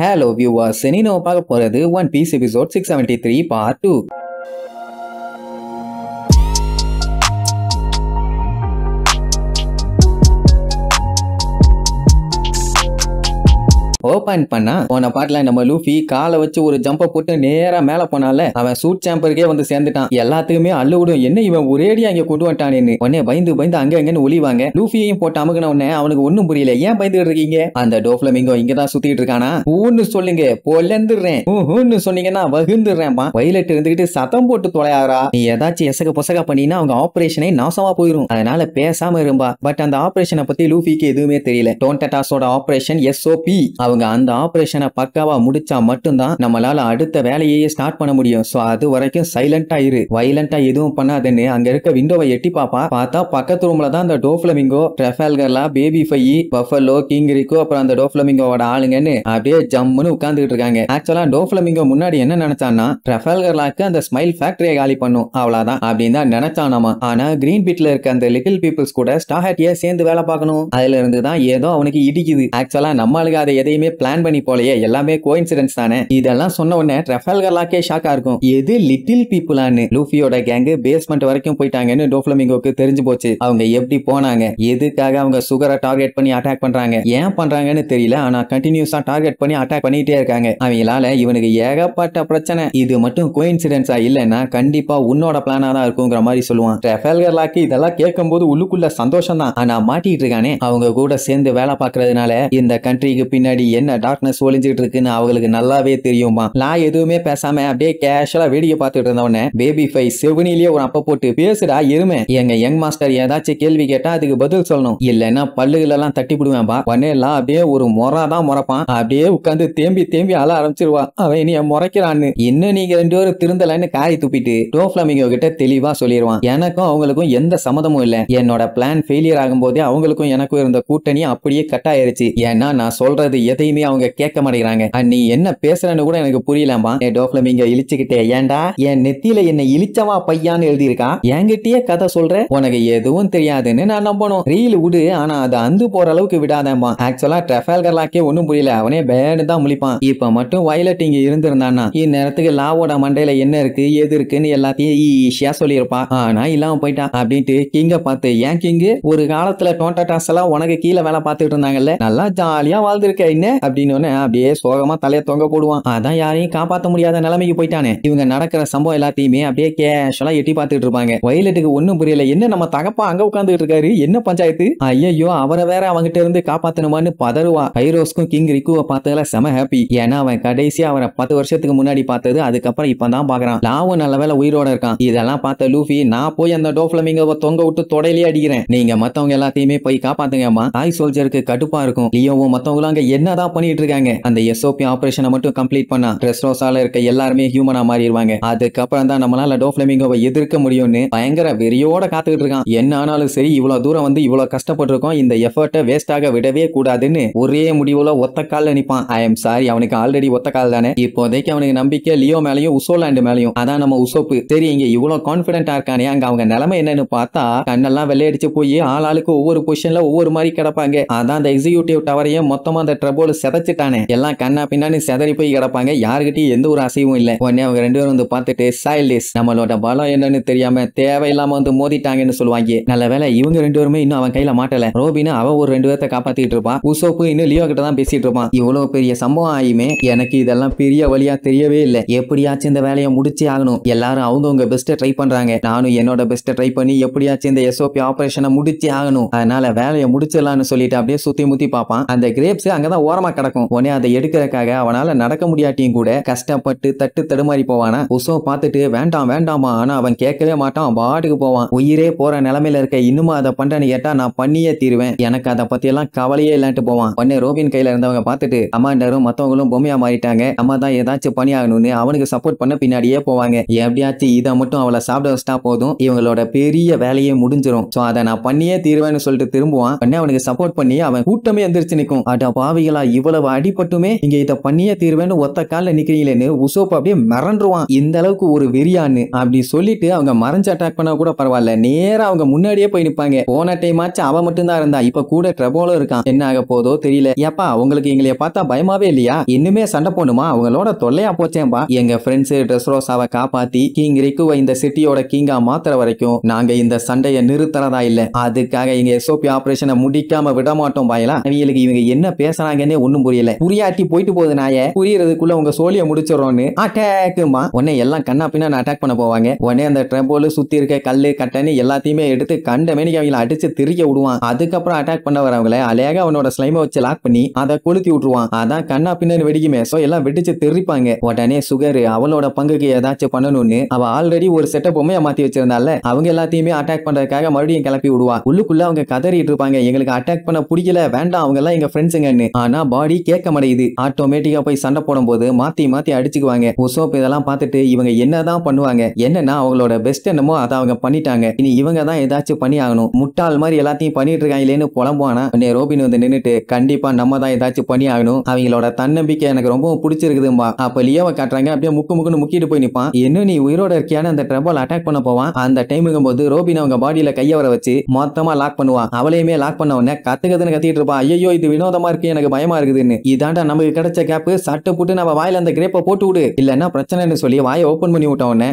Hello viewers இனி நம்ம பார்க்க போகிறது One Piece episode six seventy three part two open பண்ணா போன பாட்டுல நம்ம லூஃபி காலை வச்சு ஒரு ஜம்பை போட்டு நேரா மேல போனால அவன் சூட் சாம்பருக்கே வந்து சேர்ந்துட்டான் எல்லாத்துக்குமே அள்ளுவிடும் என்ன இவன் ஒரேடியா அங்கே கொண்டு வந்துட்டானேன்னு உடனே பயந்து பயந்து அங்கே எங்கன்னு ஒளிவாங்க லூஃபியையும் போட்டு அமுக்கின உடனே அவனுக்கு ஒன்னும் புரியல ஏன் பயந்துட்டு இருக்கீங்க அந்த டோப்ளமிங்கோ இங்கதான் சுத்திட்டு இருக்கானா ஊன்னு சொல்லுங்க பொலந்துடுறேன் ஊன்னு சொன்னீங்கன்னா வகுந்துடுறேன்ப்பா வயலட் இருந்துகிட்டு சத்தம் போட்டு தொலையாரா நீ ஏதாச்சும் எசக பொசக பண்ணினா அவங்க ஆபரேஷனே நாசமா போயிடும் அதனால பேசாம இருப்பா பட் அந்த ஆபரேஷனை பத்தி லூஃபிக்கு எதுவுமே தெரியல டோன்டட்டாஸோட ஆபரேஷன் எஸ்ஓபி அவங்க அவங்க அந்த ஆப்ரேஷனை பக்காவா முடிச்சா மட்டும்தான் நம்மளால அடுத்த வேலையையே ஸ்டார்ட் பண்ண முடியும் ஸோ அது வரைக்கும் சைலண்டா இரு வைலண்டா எதுவும் பண்ணாதுன்னு அங்க இருக்க விண்டோவை எட்டி பாப்பா பார்த்தா பக்கத்து ரூம்ல தான் அந்த டோஃபிளமிங்கோ ட்ரெஃபால்கர்லா Baby five Buffalo King Riku அப்புறம் அந்த டோஃபிளமிங்கோட ஆளுங்கன்னு அப்படியே ஜம்முன்னு உட்காந்துட்டு இருக்காங்க ஆக்சுவலா டோஃபிளமிங்கோ முன்னாடி என்ன நினைச்சான்னா ட்ரெஃபால்கர்லாக்கு அந்த ஸ்மைல் ஃபேக்டரியை காலி பண்ணும் அவ்வளவுதான் அப்படின்னு தான் நினைச்சானாமா ஆனா கிரீன் பீட்ல இருக்க அந்த லிட்டில் பீப்புள்ஸ் கூட ஸ்டாஹட்டியா சேர்ந்து வேலை பார்க்கணும் அதுல இருந்து தான் ஏதோ அவனுக்கு இடிக்குது ஆக்சுவலா நம்மளுக்கு அதை எதையுமே எதையுமே பிளான் பண்ணி போலையே எல்லாமே கோயின்சிடன்ஸ் தானே இதெல்லாம் சொன்ன உடனே ரஃபேல் கர்லாக்கே ஷாக்கா இருக்கும் எது லிட்டில் பீப்புளான்னு லூஃபியோட கேங்கு பேஸ்மெண்ட் வரைக்கும் போயிட்டாங்கன்னு டோஃப்ளமிங்கோக்கு தெரிஞ்சு போச்சு அவங்க எப்படி போனாங்க எதுக்காக அவங்க சுகரை டார்கெட் பண்ணி அட்டாக் பண்றாங்க ஏன் பண்றாங்கன்னு தெரியல ஆனா கண்டினியூஸா டார்கெட் பண்ணி அட்டாக் பண்ணிட்டே இருக்காங்க அவங்களால இவனுக்கு ஏகப்பட்ட பிரச்சனை இது மட்டும் கோயின்சிடென்ஸா இல்லைன்னா கண்டிப்பா உன்னோட பிளானா தான் இருக்குங்கிற மாதிரி சொல்லுவான் ரஃபேல் லாக்கு இதெல்லாம் கேட்கும் போது உள்ளுக்குள்ள சந்தோஷம் தான் ஆனா மாட்டிட்டு இருக்கானே அவங்க கூட சேர்ந்து வேலை பாக்குறதுனால இந்த கண்ட்ரிக்கு பின்னாடி என்ன டார்க்னஸ் ஒளிஞ்சுட்டு இருக்குன்னு அவங்களுக்கு நல்லாவே தெரியுமா நான் எதுவுமே பேசாம அப்படியே கேஷுவலா பாத்துட்டு பார்த்துட்டு இருந்தவன பேபி ஃபை செவனிலேயே ஒரு அப்ப போட்டு பேசுடா எருமை எங்க யங் மாஸ்டர் ஏதாச்சும் கேள்வி கேட்டா அதுக்கு பதில் சொல்லணும் இல்லைன்னா பல்லுகள் எல்லாம் தட்டி விடுவேன் பா அப்படியே ஒரு முறை தான் அப்படியே உட்காந்து தேம்பி தேம்பி அழ ஆரம்பிச்சிருவா அவன் இனி முறைக்கிறான்னு இன்னும் நீங்க ரெண்டு பேரும் திருந்தலன்னு காரி துப்பிட்டு டோ கிட்ட தெளிவா சொல்லிடுவான் எனக்கும் அவங்களுக்கும் எந்த சம்மதமும் இல்ல என்னோட பிளான் ஃபெயிலியர் ஆகும் போதே அவங்களுக்கும் எனக்கும் இருந்த கூட்டணி அப்படியே கட் ஆயிருச்சு ஏன்னா நான் சொல்றது எதை எதையுமே அவங்க கேட்க மாட்டேங்கிறாங்க நீ என்ன பேசுறன்னு கூட எனக்கு புரியலாமா என் டோப்லமிங்க இழிச்சுக்கிட்டே ஏன்டா என் நெத்தியில என்ன இழிச்சவா பையான்னு எழுதியிருக்கான் என்கிட்டயே கதை சொல்ற உனக்கு எதுவும் தெரியாதுன்னு நான் நம்பணும் ரீல் விடு ஆனா அதை அந்து போற அளவுக்கு விடாதேமா ஆக்சுவலா ட்ரெஃபால்கர் லாக்கே ஒன்னும் புரியல அவனே பேடு தான் முழிப்பான் இப்ப மட்டும் வயலட் இங்க இருந்திருந்தான்னா இந்நேரத்துக்கு லாவோட மண்டையில என்ன இருக்கு எது இருக்குன்னு எல்லாத்தையும் ஈஷியா சொல்லியிருப்பான் ஆனா இல்லாம போயிட்டான் அப்படின்ட்டு கிங்க பார்த்து ஏன் கிங்கு ஒரு காலத்துல டோண்டா டாஸ் எல்லாம் உனக்கு கீழே வேலை பார்த்துட்டு இருந்தாங்கல்ல நல்லா ஜாலியா வாழ்ந்துருக்க என்ன அப்படின்னு அப்படியே சோகமா தொங்க போடுவான் அதான் யாரையும் முடியாத நிலைமைக்கு போயிட்டானே இவங்க நடக்கிற சம்பவம் எல்லாத்தையுமே அப்படியே கேஷுவலா எட்டி பார்த்துட்டு இருப்பாங்க வயலட்டுக்கு புரியல என்ன நம்ம தகப்பா அங்க உட்காந்துட்டு இருக்காரு என்ன பஞ்சாயத்து ஐயோ அவரை வேற அவங்கிட்ட இருந்து காப்பாத்தணுமான்னு கிங் பார்த்ததுல செம ஹாப்பி ஏன்னா அவன் கடைசியா அவரை பத்து வருஷத்துக்கு முன்னாடி பார்த்தது அதுக்கப்புறம் இப்பதான் பாக்குறான் லாவும் நல்ல வேலை உயிரோட இருக்கான் இதெல்லாம் பார்த்த லூஃபி நான் போய் அந்த டோஃபிளமிங்கவை தொங்க விட்டு தொடையிலேயே அடிக்கிறேன் நீங்க மத்தவங்க எல்லாத்தையுமே போய் காப்பாத்துங்கம்மா ஆய் சோல்ஜருக்கு கடுப்பா இருக்கும் லியோவும் மத்தவங்களும் அங்க என்ன ஹியூமனா தான் பண்ணிட்டு இருக்காங்க அந்த எஸ்ஓபி ஆபரேஷனை மட்டும் கம்ப்ளீட் பண்ணா ட்ரெஸ்ரோசால இருக்க எல்லாருமே ஹியூமனா மாறிடுவாங்க அதுக்கப்புறம் தான் நம்மளால டோஃபிளமிங்கோவை எதிர்க்க முடியும்னு பயங்கர வெறியோட காத்துக்கிட்டு இருக்கான் என்ன ஆனாலும் சரி இவ்வளவு தூரம் வந்து இவ்வளவு கஷ்டப்பட்டிருக்கோம் இந்த எஃபர்ட்டை வேஸ்டாக விடவே கூடாதுன்னு ஒரே முடிவுல ஒத்த காலில் நிற்பான் ஐ எம் சாரி அவனுக்கு ஆல்ரெடி ஒத்த கால் தானே இப்போதைக்கு அவனுக்கு நம்பிக்கை லியோ மேலையும் உசோலாண்டு மேலையும் அதான் நம்ம உசோப்பு சரி இங்க இவ்வளவு கான்பிடென்டா இருக்கானே அங்க அவங்க நிலைமை என்னன்னு பார்த்தா கண்ணெல்லாம் வெள்ளையடிச்சு போய் ஆளாளுக்கு ஒவ்வொரு பொசிஷன்ல ஒவ்வொரு மாதிரி கிடப்பாங்க அதான் அந்த எக்ஸிகூட்டிவ் டவரையும் மொத்தமா அந்த ட்ரபோ போல செதைச்சிட்டானே எல்லாம் கண்ணா பின்னாடி செதறி போய் கிடப்பாங்க யாருக்கிட்டையும் எந்த ஒரு அசைவும் இல்லை உடனே அவங்க ரெண்டு பேரும் வந்து பார்த்துட்டு சைல்டிஸ் நம்மளோட பலம் என்னன்னு தெரியாம தேவையில்லாம வந்து மோதிட்டாங்கன்னு சொல்லுவாங்க நல்ல வேலை இவங்க ரெண்டு பேருமே இன்னும் அவன் கையில மாட்டல ரோபின்னு அவன் ஒரு ரெண்டு பேர்த்த காப்பாத்திட்டு இருப்பான் உசோப்பு இன்னும் லியோ கிட்ட தான் பேசிட்டு இருப்பான் இவ்வளவு பெரிய சம்பவம் ஆயுமே எனக்கு இதெல்லாம் பெரிய வழியா தெரியவே இல்லை எப்படியாச்சும் இந்த வேலையை முடிச்சே ஆகணும் எல்லாரும் அவங்கவுங்க பெஸ்ட்டை ட்ரை பண்றாங்க நானும் என்னோட பெஸ்ட்டை ட்ரை பண்ணி எப்படியாச்சும் இந்த எஸ்ஓபி ஆபரேஷனை முடிச்சே ஆகணும் அதனால வேலையை முடிச்சிடலாம்னு சொல்லிட்டு அப்படியே சுத்தி முத்தி பார்ப்பான் அந்த கிரேப்ஸ் அங்கதான் ஓரமா கிடக்கும் உடனே அதை எடுக்கிறதுக்காக அவனால் நடக்க முடியாட்டியும் கூட கஷ்டப்பட்டு தட்டு தடுமாறி போவானா உசோ பார்த்துட்டு வேண்டாம் வேண்டாமா ஆனால் அவன் கேட்கவே மாட்டான் பாட்டுக்கு போவான் உயிரே போகிற நிலமையில இருக்க இன்னுமா அதை பண்றேன்னு கேட்டால் நான் பண்ணியே தீருவேன் எனக்கு அதை பற்றியெல்லாம் கவலையே இல்லான்ட்டு போவான் உடனே ரோபின் கையில் இருந்தவங்க பார்த்துட்டு கமாண்டரும் மற்றவங்களும் பொம்மையாக மாறிட்டாங்க அம்மா தான் ஏதாச்சும் பண்ணி ஆகணும்னு அவனுக்கு சப்போர்ட் பண்ண பின்னாடியே போவாங்க எப்படியாச்சும் இதை மட்டும் அவளை சாப்பிட வச்சிட்டா போதும் இவங்களோட பெரிய வேலையே முடிஞ்சிடும் ஸோ அதை நான் பண்ணியே தீருவேன்னு சொல்லிட்டு திரும்புவான் உடனே அவனுக்கு சப்போர்ட் பண்ணி அவன் கூட்டமே எந்திரிச்சு நிற்கும் அட பாவிகளா இவ்வளவு அடிபட்டுமே நீங்க இதை பண்ணியே தீர்வேன்னு ஒத்த காலில் நிக்கிறீங்களேன்னு உசோப் அப்படியே மறந்துருவான் இந்த அளவுக்கு ஒரு வெறியான்னு அப்படி சொல்லிட்டு அவங்க மறைஞ்சு அட்டாக் பண்ணா கூட பரவாயில்ல நேரா அவங்க முன்னாடியே போய் நிற்பாங்க போன டைம் ஆச்சு அவன் மட்டும்தான் இருந்தா இப்ப கூட ட்ரபோலும் இருக்கான் என்ன ஆக போதோ தெரியல ஏப்பா உங்களுக்கு எங்களைய பார்த்தா பயமாவே இல்லையா இன்னுமே சண்டை போடணுமா அவங்களோட தொல்லையா போச்சேன்பா எங்க ஃப்ரெண்ட்ஸ் ட்ரெஸ் ரோசாவை காப்பாத்தி கிங் ரிக்குவை இந்த சிட்டியோட கிங்கா மாத்துற வரைக்கும் நாங்க இந்த சண்டையை நிறுத்துறதா இல்ல அதுக்காக எங்க எஸ்ஓபி ஆபரேஷனை முடிக்காம விட மாட்டோம் பாயலா இவங்க என்ன பேசுறாங்கன்னு சொல்றதே ஒன்றும் புரியல புரியாட்டி போயிட்டு போகுது நாய புரியறதுக்குள்ள உங்க சோழியை முடிச்சிடறோன்னு அட்டாக்குமா உடனே எல்லாம் கண்ணா பின்னா அட்டாக் பண்ண போவாங்க உடனே அந்த ட்ரம்போல் சுத்தி இருக்க கல்லு கட்டன்னு எல்லாத்தையுமே எடுத்து கண்ட மேனிக்கு அவங்கள அடிச்சு திரிக்க விடுவான் அதுக்கப்புறம் அட்டாக் பண்ண வரவங்களை அழகாக அவனோட ஸ்லைமை வச்சு லாக் பண்ணி அதை கொளுத்தி விட்டுருவான் அதான் கண்ணா பின்னன்னு வெடிக்குமே ஸோ எல்லாம் வெடிச்சு தெரிப்பாங்க உடனே சுகரு அவளோட பங்குக்கு ஏதாச்சும் பண்ணணும்னு அவ ஆல்ரெடி ஒரு செட்டப்புமே மாத்தி வச்சிருந்தால அவங்க எல்லாத்தையுமே அட்டாக் பண்றதுக்காக மறுபடியும் கிளப்பி விடுவா உள்ளுக்குள்ள அவங்க கதறிட்டு இருப்பாங்க எங்களுக்கு அட்டாக் பண்ண பிடிக்கல வேண்டாம் அவங்க எல்லாம் எங்க ஃப்ரெண்ட்ஸுங்கன்னு ஆனா பாடி கேட்க மாட்டேங்குது ஆட்டோமேட்டிக்கா போய் சண்டை போடும் போது மாத்தி மாத்தி அடிச்சுக்குவாங்க உசோப் இதெல்லாம் பார்த்துட்டு இவங்க என்னதான் பண்ணுவாங்க என்னன்னா அவங்களோட பெஸ்ட் என்னமோ அதை அவங்க பண்ணிட்டாங்க இனி இவங்க தான் ஏதாச்சும் பண்ணி ஆகணும் முட்டாள் மாதிரி எல்லாத்தையும் பண்ணிட்டு இருக்காங்களேன்னு புலம்புவானா உடனே ரோபின் வந்து நின்றுட்டு கண்டிப்பா நம்ம தான் ஏதாச்சும் பண்ணி ஆகணும் அவங்களோட தன்னம்பிக்கை எனக்கு ரொம்ப பிடிச்சிருக்குதும்பா அப்ப லியோவை காட்டுறாங்க அப்படியே முக்கு முக்குன்னு முக்கிட்டு போய் நிப்பான் இன்னும் நீ உயிரோட இருக்கியான அந்த ட்ரபல் அட்டாக் பண்ண போவான் அந்த டைமுங்கும் போது ரோபின் அவங்க பாடியில கையை வர வச்சு மொத்தமா லாக் பண்ணுவான் அவளையுமே லாக் பண்ண உடனே கத்துக்கிறதுன்னு கத்திட்டு இருப்பான் ஐயோ இது வினோதமா இருக்கு எனக்கு பயமா கஷ்டமா இருக்குதுன்னு இதாண்டா நமக்கு கிடைச்ச கேப் சட்டை போட்டு நம்ம வாயில அந்த கிரேப்ப போட்டு விடு இல்லன்னா பிரச்சனைன்னு சொல்லி வாயை ஓப்பன் பண்ணி விட்ட உடனே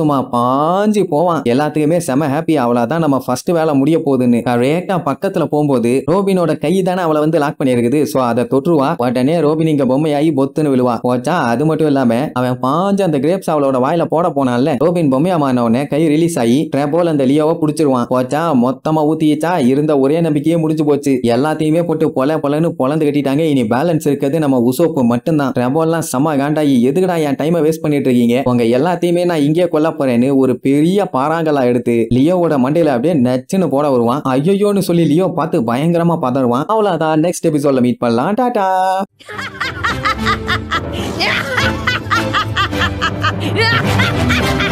சும்மா பாஞ்சு போவான் எல்லாத்துக்குமே செம ஹாப்பி அவ்வளவுதான் நம்ம ஃபர்ஸ்ட் வேலை முடிய போகுதுன்னு ரேட்டா பக்கத்துல போகும்போது ரோபினோட கை தானே அவளை வந்து லாக் பண்ணியிருக்குது சோ அதை தொற்றுவா உடனே ரோபின் இங்க பொம்மையாகி பொத்துன்னு விழுவா போச்சா அது மட்டும் இல்லாம அவன் பாஞ்சு அந்த கிரேப்ஸ் அவளோட வாயில போட போனால ரோபின் பொம்மையா மாறின கை ரிலீஸ் ஆகி ட்ரெபோல் அந்த லியோவை புடிச்சிருவான் போச்சா மொத்தமா ஊத்திச்சா இருந்த ஒரே நம்பிக்கையே முடிஞ்சு போச்சு எல்லாத்தையுமே போட்டு பொல பொலன்னு பொலந்து கட்டிட்டாங்க போயிட்டாங்க இனி பேலன்ஸ் இருக்கிறது நம்ம உசோப்பு மட்டும்தான் ரெபோல்லாம் சம காண்டாயி எதுக்குடா என் டைமை வேஸ்ட் பண்ணிட்டு இருக்கீங்க உங்க எல்லாத்தையுமே நான் இங்கே கொல்ல போறேன்னு ஒரு பெரிய பாறாங்கலா எடுத்து லியோவோட மண்டையில அப்படியே நச்சுன்னு போட வருவான் ஐயோன்னு சொல்லி லியோ பார்த்து பயங்கரமா பதறுவான் அவ்வளவுதான் நெக்ஸ்ட் எபிசோட்ல மீட் பண்ணலாம் டாடா Yeah!